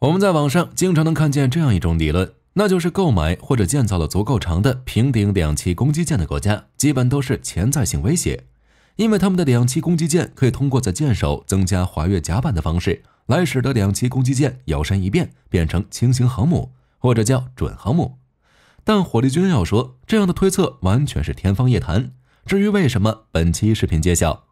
我们在网上经常能看见这样一种理论，那就是购买或者建造了足够长的平顶两栖攻击舰的国家，基本都是潜在性威胁，因为他们的两栖攻击舰可以通过在舰首增加滑跃甲板的方式来使得两栖攻击舰摇身一变变成轻型航母或者叫准航母。但火力军要说，这样的推测完全是天方夜谭。至于为什么，本期视频揭晓。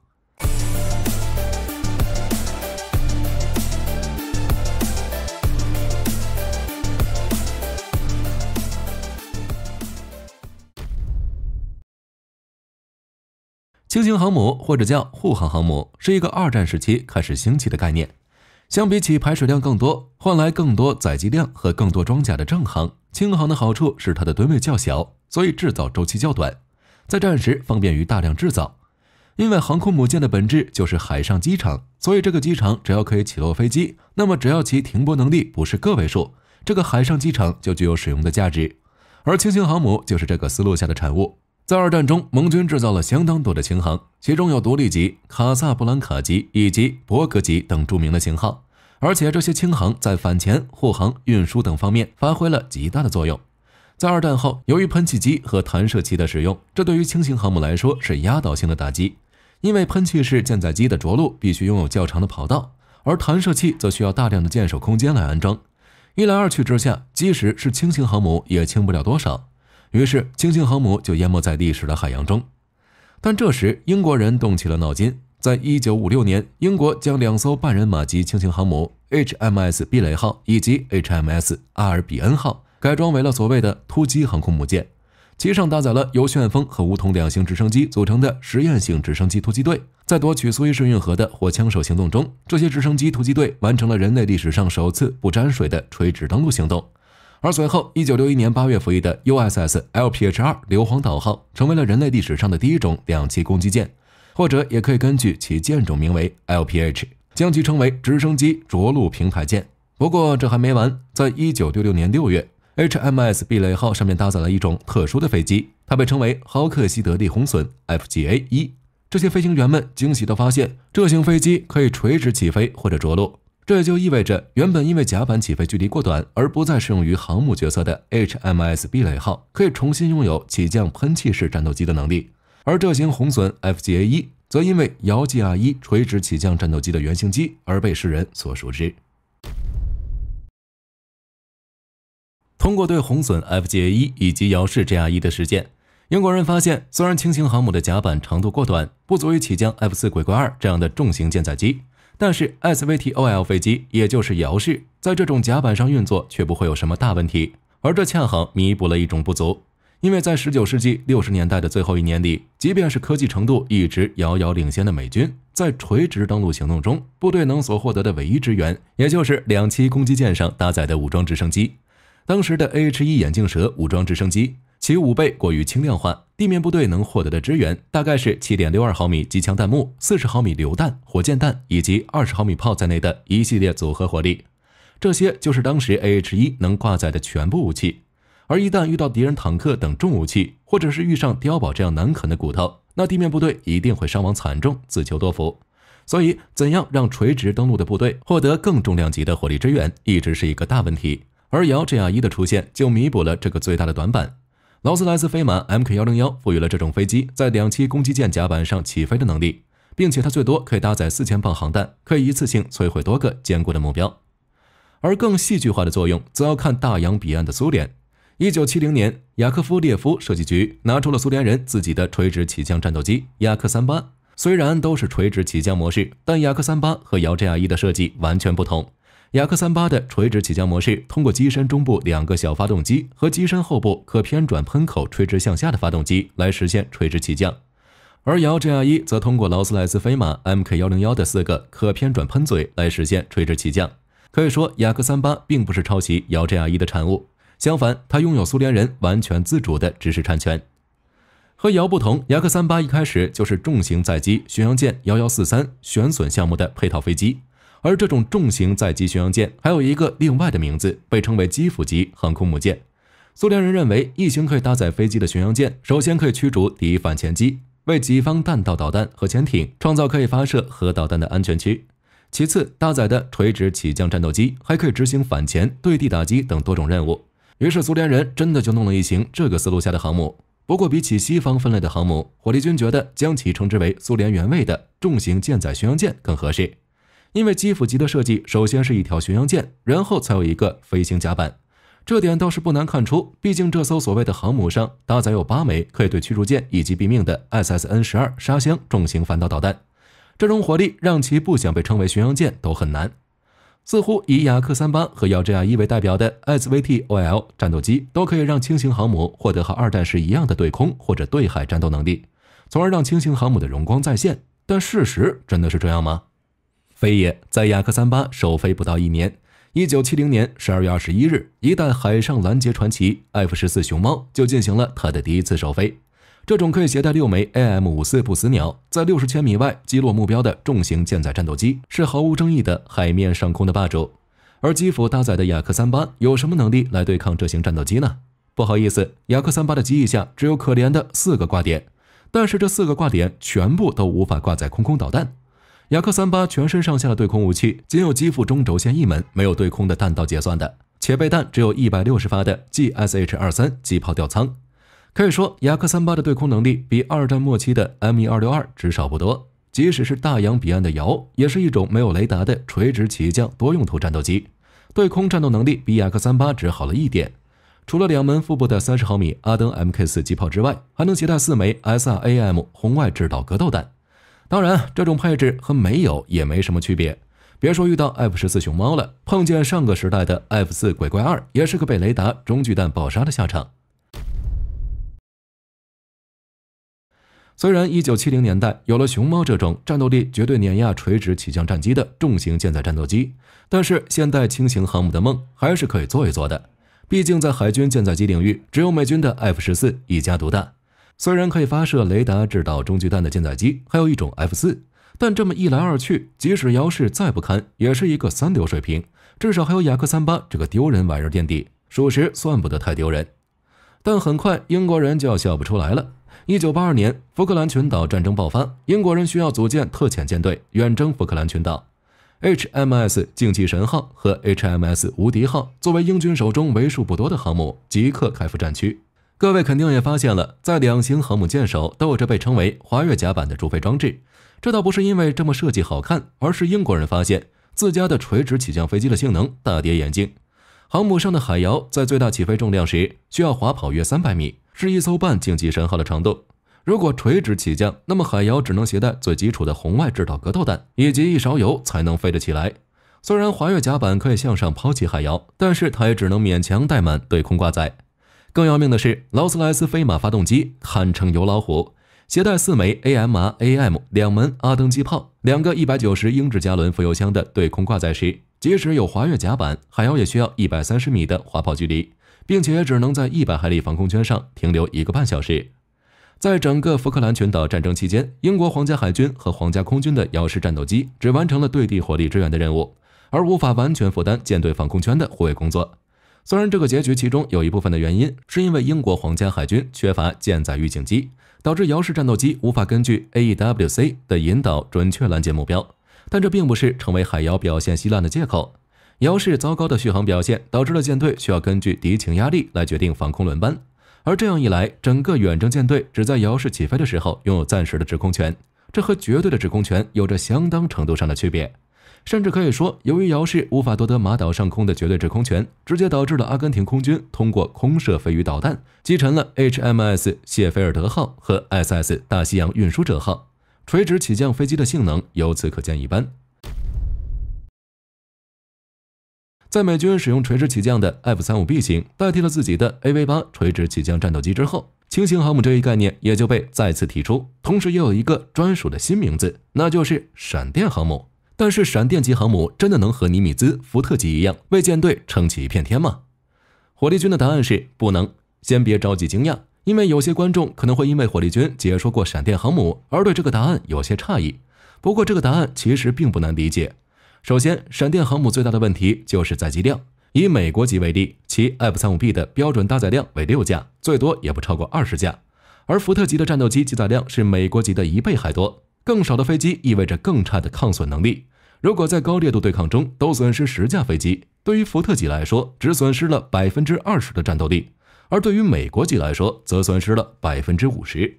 轻型航母或者叫护航航母是一个二战时期开始兴起的概念。相比起排水量更多、换来更多载机量和更多装甲的正航，轻航的好处是它的吨位较小，所以制造周期较短，在战时方便于大量制造。因为航空母舰的本质就是海上机场，所以这个机场只要可以起落飞机，那么只要其停泊能力不是个位数，这个海上机场就具有使用的价值。而轻型航母就是这个思路下的产物。在二战中，盟军制造了相当多的轻航，其中有独立级、卡萨布兰卡级以及伯格级等著名的型号。而且这些轻航在反潜、护航、运输等方面发挥了极大的作用。在二战后，由于喷气机和弹射器的使用，这对于轻型航母来说是压倒性的打击。因为喷气式舰载机的着陆必须拥有较长的跑道，而弹射器则需要大量的舰首空间来安装。一来二去之下，即使是轻型航母也轻不了多少。于是，轻型航母就淹没在历史的海洋中。但这时，英国人动起了脑筋。在一九五六年，英国将两艘半人马级轻型航母 HMS“ 壁雷号”以及 HMS“ 阿尔比恩号”改装为了所谓的突击航空母舰，其上搭载了由旋风和梧桐两型直升机组成的实验性直升机突击队。在夺取苏伊士运河的“火枪手”行动中，这些直升机突击队完成了人类历史上首次不沾水的垂直登陆行动。而随后，一九六一年八月服役的 USS LPH 二硫磺岛号成为了人类历史上的第一种两栖攻击舰，或者也可以根据其舰种名为 LPH，将其称为直升机着陆平台舰。不过这还没完，在一九六六年六月，HMS 壁雷号上面搭载了一种特殊的飞机，它被称为豪克西德利红隼 FGA 1这些飞行员们惊喜地发现，这型飞机可以垂直起飞或者着陆。这也就意味着，原本因为甲板起飞距离过短而不再适用于航母角色的 HMS B 类号，可以重新拥有起降喷气式战斗机的能力。而这型红隼 FGA 一，则因为遥 G R 一垂直起降战斗机的原型机而被世人所熟知。通过对红隼 FGA 一以及遥式 G R 一的实践，英国人发现，虽然轻型航母的甲板长度过短，不足以起降 F 四鬼怪二这样的重型舰载机。但是 S V T O L 飞机，也就是摇式，在这种甲板上运作，却不会有什么大问题。而这恰好弥补了一种不足，因为在十九世纪六十年代的最后一年里，即便是科技程度一直遥遥领先的美军，在垂直登陆行动中，部队能所获得的唯一支援，也就是两栖攻击舰上搭载的武装直升机，当时的 A H 一眼镜蛇武装直升机。其五倍过于轻量化，地面部队能获得的支援大概是七点六二毫米机枪弹幕、四十毫米榴弹、火箭弹以及二十毫米炮在内的一系列组合火力。这些就是当时 AH-1 能挂载的全部武器。而一旦遇到敌人坦克等重武器，或者是遇上碉堡这样难啃的骨头，那地面部队一定会伤亡惨重，自求多福。所以，怎样让垂直登陆的部队获得更重量级的火力支援，一直是一个大问题。而姚 G 雅一的出现就弥补了这个最大的短板。劳斯莱斯飞马 MK 幺零幺赋予了这种飞机在两栖攻击舰甲板上起飞的能力，并且它最多可以搭载四千磅航弹，可以一次性摧毁多个坚固的目标。而更戏剧化的作用，则要看大洋彼岸的苏联。一九七零年，雅科夫列夫设计局拿出了苏联人自己的垂直起降战斗机雅克三八。虽然都是垂直起降模式，但雅克三八和摇 JY 的设计完全不同。雅克三八的垂直起降模式，通过机身中部两个小发动机和机身后部可偏转喷口垂直向下的发动机来实现垂直起降，而姚 J r 一则通过劳斯莱斯飞马 Mk 幺零幺的四个可偏转喷嘴来实现垂直起降。可以说，雅克三八并不是抄袭姚 J r 一的产物，相反，它拥有苏联人完全自主的知识产权。和姚不同，雅克三八一开始就是重型载机巡洋舰幺幺四三悬损项目的配套飞机。而这种重型载机巡洋舰还有一个另外的名字，被称为基辅级航空母舰。苏联人认为，一型可以搭载飞机的巡洋舰，首先可以驱逐敌反潜机，为己方弹道导弹和潜艇创造可以发射核导弹的安全区；其次，搭载的垂直起降战斗机还可以执行反潜、对地打击等多种任务。于是，苏联人真的就弄了一型这个思路下的航母。不过，比起西方分类的航母，火力军觉得将其称之为苏联原位的重型舰载巡洋舰更合适。因为基辅级的设计首先是一条巡洋舰，然后才有一个飞行甲板，这点倒是不难看出。毕竟这艘所谓的航母上搭载有八枚可以对驱逐舰以及毙命的 S S N 十二沙箱重型反导导弹，这种火力让其不想被称为巡洋舰都很难。似乎以雅克三八和幺 J I 一为代表的 S V T O L 战斗机都可以让轻型航母获得和二战时一样的对空或者对海战斗能力，从而让轻型航母的荣光再现。但事实真的是这样吗？飞也，在雅克三八首飞不到一年，一九七零年十二月二十一日，一代海上拦截传奇 F 十四熊猫就进行了它的第一次首飞。这种可以携带六枚 AM 五四不死鸟，在六十千米外击落目标的重型舰载战斗机，是毫无争议的海面上空的霸主。而基辅搭载的雅克三八有什么能力来对抗这型战斗机呢？不好意思，雅克三八的机翼下只有可怜的四个挂点，但是这四个挂点全部都无法挂载空空导弹。雅克三八全身上下的对空武器，仅有机腹中轴线一门没有对空的弹道结算的，且备弹只有一百六十发的 GSH 二三机炮吊舱。可以说，雅克三八的对空能力比二战末期的 M 一二六二只少不多。即使是大洋彼岸的遥，也是一种没有雷达的垂直起降多用途战斗机，对空战斗能力比雅克三八只好了一点。除了两门腹部的三十毫米阿登 MK 四机炮之外，还能携带四枚 SRAM 红外制导格斗弹。当然，这种配置和没有也没什么区别。别说遇到 F 十四熊猫了，碰见上个时代的 F 四鬼怪二，也是个被雷达中距弹爆杀的下场。虽然一九七零年代有了熊猫这种战斗力绝对碾压垂直起降战机的重型舰载战斗机，但是现代轻型航母的梦还是可以做一做的。毕竟在海军舰载机领域，只有美军的 F 十四一家独大。虽然可以发射雷达制导中距弹的舰载机还有一种 F 四，但这么一来二去，即使姚氏再不堪，也是一个三流水平，至少还有雅克三八这个丢人玩意垫底，属实算不得太丢人。但很快英国人就要笑不出来了。一九八二年，福克兰群岛战争爆发，英国人需要组建特遣舰队远征福克兰群岛。HMS“ 竞技神号”和 HMS“ 无敌号”作为英军手中为数不多的航母，即刻开赴战区。各位肯定也发现了，在两型航母舰首都有着被称为滑跃甲板的助飞装置。这倒不是因为这么设计好看，而是英国人发现自家的垂直起降飞机的性能大跌眼镜。航母上的海鹞在最大起飞重量时需要滑跑约三百米，是一艘半竞技神号的长度。如果垂直起降，那么海鹞只能携带最基础的红外制导格斗弹以及一勺油才能飞得起来。虽然滑跃甲板可以向上抛起海鹞，但是它也只能勉强带满对空挂载。更要命的是，劳斯莱斯飞马发动机堪称油老虎，携带四枚 AMRAM 两门阿登机炮、两个一百九十英制加仑浮油箱的对空挂载时，即使有滑跃甲板，海妖也需要一百三十米的滑跑距离，并且只能在一百海里防空圈上停留一个半小时。在整个福克兰群岛战争期间，英国皇家海军和皇家空军的遥式战斗机只完成了对地火力支援的任务，而无法完全负担舰队防空圈的护卫工作。虽然这个结局其中有一部分的原因是因为英国皇家海军缺乏舰载预警机，导致遥式战斗机无法根据 AEWC 的引导准确拦截目标，但这并不是成为海妖表现稀烂的借口。鹞式糟糕的续航表现导致了舰队需要根据敌情压力来决定防空轮班，而这样一来，整个远征舰队只在鹞式起飞的时候拥有暂时的指控权，这和绝对的指控权有着相当程度上的区别。甚至可以说，由于姚氏无法夺得马岛上空的绝对制空权，直接导致了阿根廷空军通过空射飞鱼导弹击沉了 HMS 谢菲尔德号和 SS 大西洋运输者号。垂直起降飞机的性能由此可见一斑。在美军使用垂直起降的 F-35B 型代替了自己的 AV-8 垂直起降战斗机之后，轻型航母这一概念也就被再次提出，同时也有一个专属的新名字，那就是闪电航母。但是，闪电级航母真的能和尼米兹、福特级一样为舰队撑起一片天吗？火力军的答案是不能。先别着急惊讶，因为有些观众可能会因为火力军解说过闪电航母而对这个答案有些诧异。不过，这个答案其实并不难理解。首先，闪电航母最大的问题就是载机量。以美国级为例，其 F 三五 B 的标准搭载量为六架，最多也不超过二十架。而福特级的战斗机搭载量是美国级的一倍还多。更少的飞机意味着更差的抗损能力。如果在高烈度对抗中都损失十架飞机，对于福特级来说只损失了百分之二十的战斗力，而对于美国级来说则损失了百分之五十。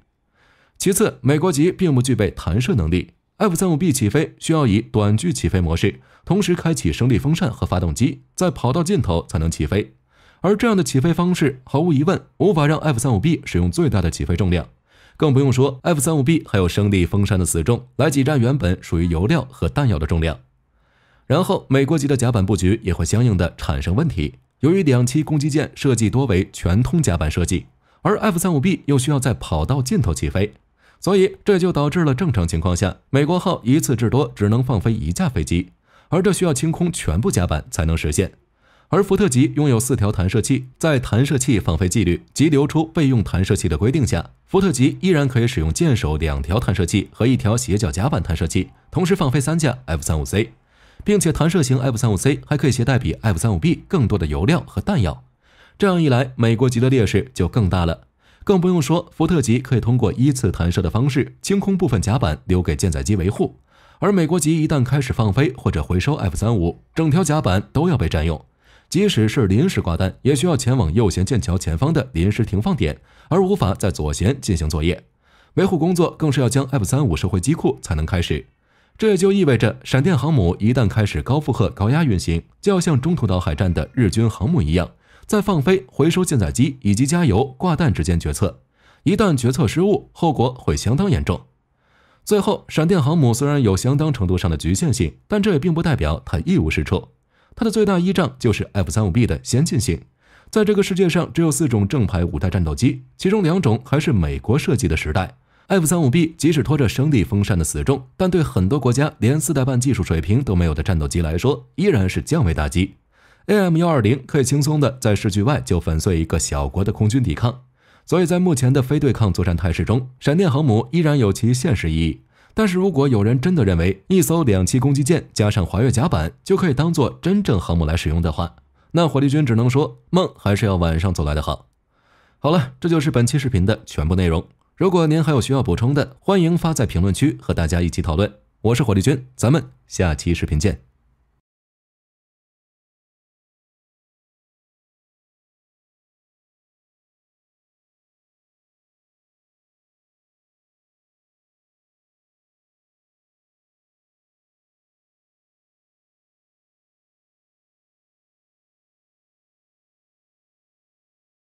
其次，美国级并不具备弹射能力，F-35B 起飞需要以短距起飞模式，同时开启升力风扇和发动机，在跑道尽头才能起飞。而这样的起飞方式，毫无疑问无法让 F-35B 使用最大的起飞重量。更不用说 F 三五 B 还有升力风扇的死重来挤占原本属于油料和弹药的重量，然后美国级的甲板布局也会相应的产生问题。由于两栖攻击舰设计多为全通甲板设计，而 F 三五 B 又需要在跑道尽头起飞，所以这就导致了正常情况下美国号一次至多只能放飞一架飞机，而这需要清空全部甲板才能实现。而福特级拥有四条弹射器，在弹射器放飞纪律及留出备用弹射器的规定下，福特级依然可以使用舰首两条弹射器和一条斜角甲板弹射器，同时放飞三架 F 三五 C，并且弹射型 F 三五 C 还可以携带比 F 三五 B 更多的油料和弹药。这样一来，美国级的劣势就更大了。更不用说福特级可以通过依次弹射的方式清空部分甲板，留给舰载机维护；而美国级一旦开始放飞或者回收 F 三五，整条甲板都要被占用。即使是临时挂弹，也需要前往右舷舰桥前方的临时停放点，而无法在左舷进行作业。维护工作更是要将 F 三五收回机库才能开始。这也就意味着，闪电航母一旦开始高负荷、高压运行，就要像中途岛海战的日军航母一样，在放飞、回收舰载机以及加油、挂弹之间决策。一旦决策失误，后果会相当严重。最后，闪电航母虽然有相当程度上的局限性，但这也并不代表它一无是处。它的最大依仗就是 F 三五 B 的先进性。在这个世界上，只有四种正牌五代战斗机，其中两种还是美国设计的。时代 F 三五 B 即使拖着升力风扇的死重，但对很多国家连四代半技术水平都没有的战斗机来说，依然是降维打击。A M 幺二零可以轻松的在视距外就粉碎一个小国的空军抵抗。所以在目前的非对抗作战态势中，闪电航母依然有其现实意义。但是如果有人真的认为一艘两栖攻击舰加上滑跃甲板就可以当做真正航母来使用的话，那火力军只能说梦还是要晚上做来的好。好了，这就是本期视频的全部内容。如果您还有需要补充的，欢迎发在评论区和大家一起讨论。我是火力军，咱们下期视频见。